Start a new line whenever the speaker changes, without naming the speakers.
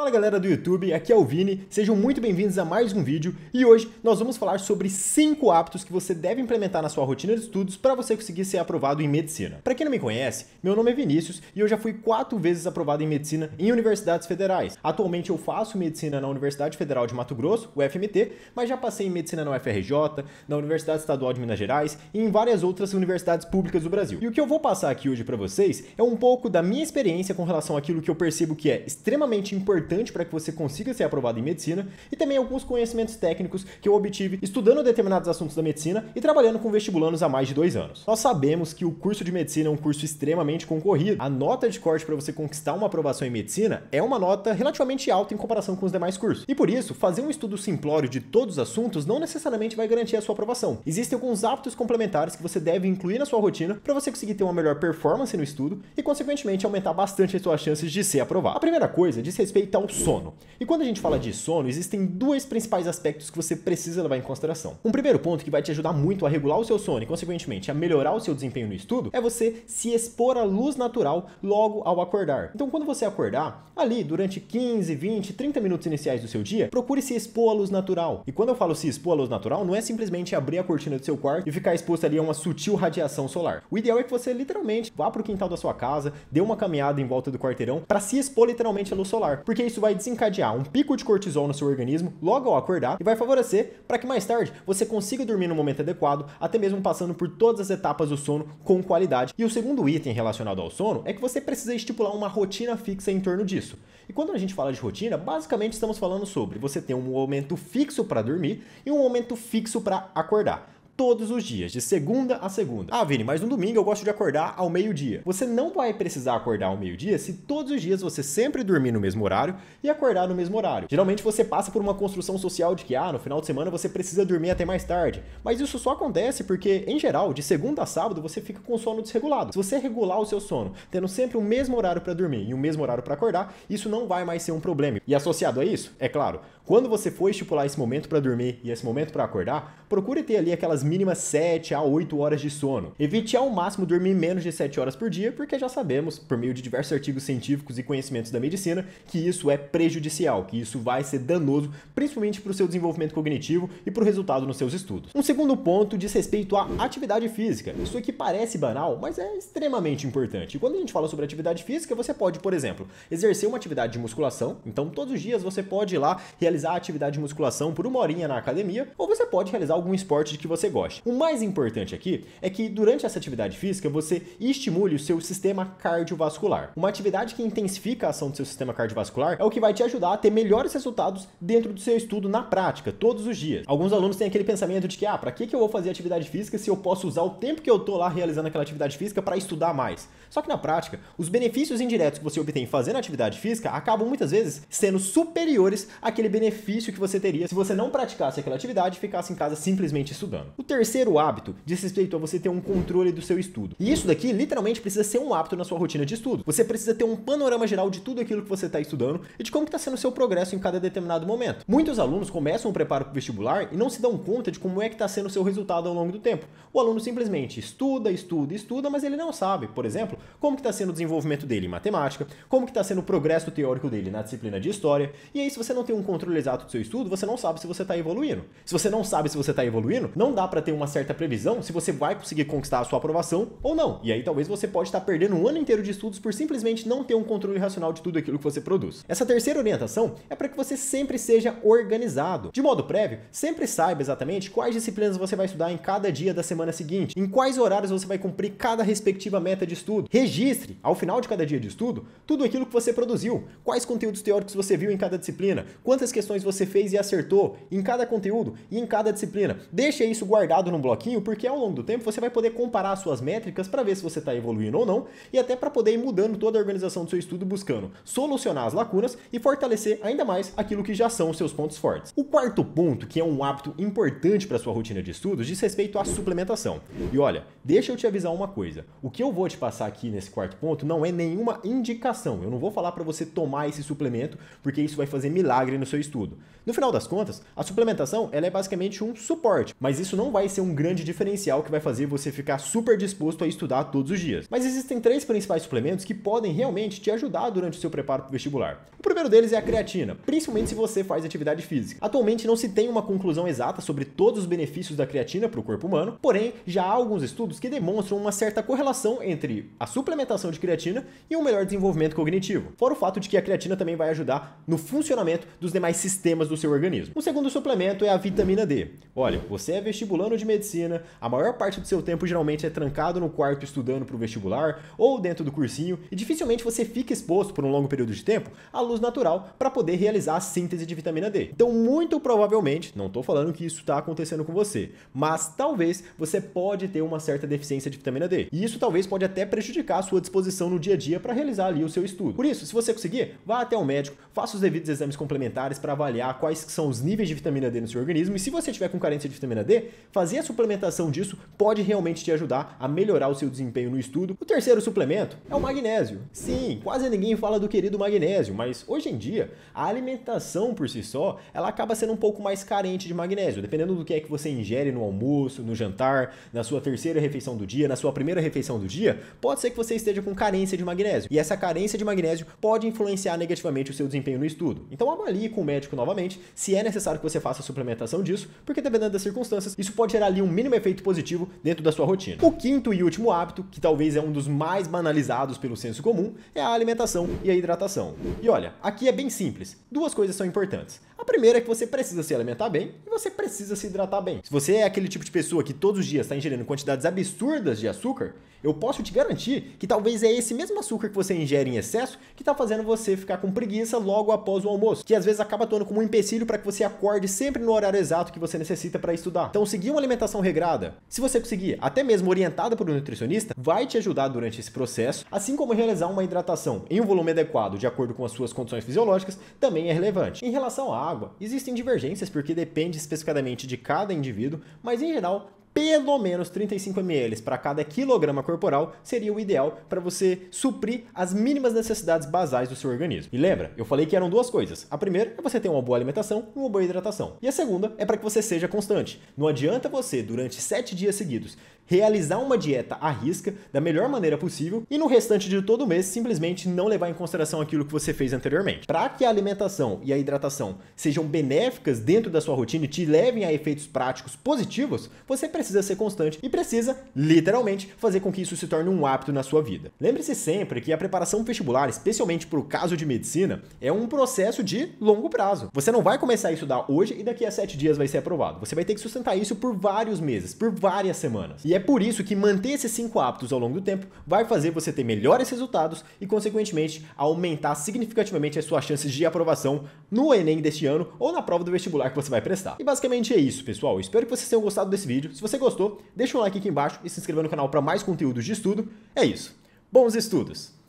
Fala galera do YouTube, aqui é o Vini, sejam muito bem-vindos a mais um vídeo e hoje nós vamos falar sobre 5 hábitos que você deve implementar na sua rotina de estudos para você conseguir ser aprovado em medicina. Para quem não me conhece, meu nome é Vinícius e eu já fui 4 vezes aprovado em medicina em universidades federais. Atualmente eu faço medicina na Universidade Federal de Mato Grosso, UFMT, mas já passei em medicina na UFRJ, na Universidade Estadual de Minas Gerais e em várias outras universidades públicas do Brasil. E o que eu vou passar aqui hoje para vocês é um pouco da minha experiência com relação àquilo que eu percebo que é extremamente importante importante para que você consiga ser aprovado em medicina, e também alguns conhecimentos técnicos que eu obtive estudando determinados assuntos da medicina e trabalhando com vestibulanos há mais de dois anos. Nós sabemos que o curso de medicina é um curso extremamente concorrido. A nota de corte para você conquistar uma aprovação em medicina é uma nota relativamente alta em comparação com os demais cursos. E por isso, fazer um estudo simplório de todos os assuntos não necessariamente vai garantir a sua aprovação. Existem alguns hábitos complementares que você deve incluir na sua rotina para você conseguir ter uma melhor performance no estudo e, consequentemente, aumentar bastante as suas chances de ser aprovado. A primeira coisa diz respeito o sono. E quando a gente fala de sono, existem dois principais aspectos que você precisa levar em consideração. Um primeiro ponto que vai te ajudar muito a regular o seu sono e, consequentemente, a melhorar o seu desempenho no estudo é você se expor à luz natural logo ao acordar. Então, quando você acordar, ali durante 15, 20, 30 minutos iniciais do seu dia, procure se expor à luz natural. E quando eu falo se expor à luz natural, não é simplesmente abrir a cortina do seu quarto e ficar exposto ali a uma sutil radiação solar. O ideal é que você literalmente vá para o quintal da sua casa, dê uma caminhada em volta do quarteirão para se expor literalmente à luz solar. Porque porque isso vai desencadear um pico de cortisol no seu organismo logo ao acordar e vai favorecer para que mais tarde você consiga dormir no momento adequado, até mesmo passando por todas as etapas do sono com qualidade. E o segundo item relacionado ao sono é que você precisa estipular uma rotina fixa em torno disso. E quando a gente fala de rotina, basicamente estamos falando sobre você ter um momento fixo para dormir e um momento fixo para acordar todos os dias, de segunda a segunda. Ah, Vini, mas no domingo eu gosto de acordar ao meio-dia. Você não vai precisar acordar ao meio-dia se todos os dias você sempre dormir no mesmo horário e acordar no mesmo horário. Geralmente você passa por uma construção social de que, ah, no final de semana você precisa dormir até mais tarde. Mas isso só acontece porque, em geral, de segunda a sábado você fica com sono desregulado. Se você regular o seu sono, tendo sempre o mesmo horário para dormir e o mesmo horário para acordar, isso não vai mais ser um problema. E associado a isso, é claro, quando você for estipular esse momento para dormir e esse momento para acordar, procure ter ali aquelas mínimas 7 a 8 horas de sono. Evite ao máximo dormir menos de 7 horas por dia, porque já sabemos, por meio de diversos artigos científicos e conhecimentos da medicina, que isso é prejudicial, que isso vai ser danoso, principalmente para o seu desenvolvimento cognitivo e para o resultado nos seus estudos. Um segundo ponto diz respeito à atividade física. Isso aqui parece banal, mas é extremamente importante. E quando a gente fala sobre atividade física, você pode, por exemplo, exercer uma atividade de musculação, então todos os dias você pode ir lá realizar realizar a atividade de musculação por uma horinha na academia, ou você pode realizar algum esporte de que você goste. O mais importante aqui é que durante essa atividade física você estimule o seu sistema cardiovascular. Uma atividade que intensifica a ação do seu sistema cardiovascular é o que vai te ajudar a ter melhores resultados dentro do seu estudo na prática, todos os dias. Alguns alunos têm aquele pensamento de que, ah, para que, que eu vou fazer atividade física se eu posso usar o tempo que eu tô lá realizando aquela atividade física para estudar mais? Só que na prática, os benefícios indiretos que você obtém fazendo atividade física acabam muitas vezes sendo superiores àquele benefício benefício que você teria se você não praticasse aquela atividade e ficasse em casa simplesmente estudando. O terceiro hábito diz respeito a você ter um controle do seu estudo. E isso daqui literalmente precisa ser um hábito na sua rotina de estudo. Você precisa ter um panorama geral de tudo aquilo que você está estudando e de como está sendo o seu progresso em cada determinado momento. Muitos alunos começam o preparo para o vestibular e não se dão conta de como é que está sendo o seu resultado ao longo do tempo. O aluno simplesmente estuda, estuda, estuda, mas ele não sabe, por exemplo, como está sendo o desenvolvimento dele em matemática, como está sendo o progresso teórico dele na disciplina de história. E aí, se você não tem um controle exato do seu estudo, você não sabe se você está evoluindo. Se você não sabe se você está evoluindo, não dá para ter uma certa previsão se você vai conseguir conquistar a sua aprovação ou não. E aí talvez você pode estar tá perdendo um ano inteiro de estudos por simplesmente não ter um controle racional de tudo aquilo que você produz. Essa terceira orientação é para que você sempre seja organizado. De modo prévio, sempre saiba exatamente quais disciplinas você vai estudar em cada dia da semana seguinte, em quais horários você vai cumprir cada respectiva meta de estudo. Registre, ao final de cada dia de estudo, tudo aquilo que você produziu, quais conteúdos teóricos você viu em cada disciplina, quantas questões questões você fez e acertou em cada conteúdo e em cada disciplina. Deixe isso guardado num bloquinho, porque ao longo do tempo você vai poder comparar suas métricas para ver se você está evoluindo ou não e até para poder ir mudando toda a organização do seu estudo buscando solucionar as lacunas e fortalecer ainda mais aquilo que já são os seus pontos fortes. O quarto ponto, que é um hábito importante para sua rotina de estudos, diz respeito à suplementação. E olha, deixa eu te avisar uma coisa. O que eu vou te passar aqui nesse quarto ponto não é nenhuma indicação. Eu não vou falar para você tomar esse suplemento, porque isso vai fazer milagre no seu estudo estudo. No final das contas, a suplementação ela é basicamente um suporte, mas isso não vai ser um grande diferencial que vai fazer você ficar super disposto a estudar todos os dias. Mas existem três principais suplementos que podem realmente te ajudar durante o seu preparo para o vestibular. O primeiro deles é a creatina, principalmente se você faz atividade física. Atualmente não se tem uma conclusão exata sobre todos os benefícios da creatina para o corpo humano, porém já há alguns estudos que demonstram uma certa correlação entre a suplementação de creatina e um melhor desenvolvimento cognitivo. Fora o fato de que a creatina também vai ajudar no funcionamento dos demais sistemas do seu organismo. O segundo suplemento é a vitamina D. Olha, você é vestibulando de medicina, a maior parte do seu tempo geralmente é trancado no quarto estudando para o vestibular ou dentro do cursinho, e dificilmente você fica exposto por um longo período de tempo à luz natural para poder realizar a síntese de vitamina D. Então, muito provavelmente, não estou falando que isso está acontecendo com você, mas talvez você pode ter uma certa deficiência de vitamina D. E isso talvez pode até prejudicar a sua disposição no dia a dia para realizar ali o seu estudo. Por isso, se você conseguir, vá até o médico, faça os devidos exames complementares para para avaliar quais são os níveis de vitamina D no seu organismo. E se você tiver com carência de vitamina D, fazer a suplementação disso pode realmente te ajudar a melhorar o seu desempenho no estudo. O terceiro suplemento é o magnésio. Sim, quase ninguém fala do querido magnésio, mas hoje em dia a alimentação por si só, ela acaba sendo um pouco mais carente de magnésio, dependendo do que é que você ingere no almoço, no jantar, na sua terceira refeição do dia, na sua primeira refeição do dia, pode ser que você esteja com carência de magnésio. E essa carência de magnésio pode influenciar negativamente o seu desempenho no estudo. Então avalie com o médico novamente, se é necessário que você faça a suplementação disso, porque dependendo das circunstâncias, isso pode gerar ali um mínimo efeito positivo dentro da sua rotina. O quinto e último hábito, que talvez é um dos mais banalizados pelo senso comum, é a alimentação e a hidratação. E olha, aqui é bem simples. Duas coisas são importantes. A primeira é que você precisa se alimentar bem e você precisa se hidratar bem. Se você é aquele tipo de pessoa que todos os dias está ingerindo quantidades absurdas de açúcar, eu posso te garantir que talvez é esse mesmo açúcar que você ingere em excesso que está fazendo você ficar com preguiça logo após o almoço, que às vezes acaba atuando como um empecilho para que você acorde sempre no horário exato que você necessita para estudar. Então, seguir uma alimentação regrada, se você conseguir, até mesmo orientada por um nutricionista, vai te ajudar durante esse processo, assim como realizar uma hidratação em um volume adequado de acordo com as suas condições fisiológicas também é relevante. Em relação à água, existem divergências porque depende especificamente de cada indivíduo, mas em geral pelo menos 35 ml para cada quilograma corporal seria o ideal para você suprir as mínimas necessidades basais do seu organismo. E lembra, eu falei que eram duas coisas. A primeira é você ter uma boa alimentação e uma boa hidratação. E a segunda é para que você seja constante. Não adianta você, durante 7 dias seguidos, realizar uma dieta à risca da melhor maneira possível e no restante de todo o mês simplesmente não levar em consideração aquilo que você fez anteriormente. Para que a alimentação e a hidratação sejam benéficas dentro da sua rotina e te levem a efeitos práticos positivos, você precisa ser constante e precisa, literalmente, fazer com que isso se torne um hábito na sua vida. Lembre-se sempre que a preparação vestibular, especialmente para o caso de medicina, é um processo de longo prazo. Você não vai começar a estudar hoje e daqui a sete dias vai ser aprovado. Você vai ter que sustentar isso por vários meses, por várias semanas. E é é por isso que manter esses cinco hábitos ao longo do tempo vai fazer você ter melhores resultados e, consequentemente, aumentar significativamente as suas chances de aprovação no Enem deste ano ou na prova do vestibular que você vai prestar. E basicamente é isso, pessoal. Espero que vocês tenham gostado desse vídeo. Se você gostou, deixa um like aqui embaixo e se inscreva no canal para mais conteúdos de estudo. É isso. Bons estudos!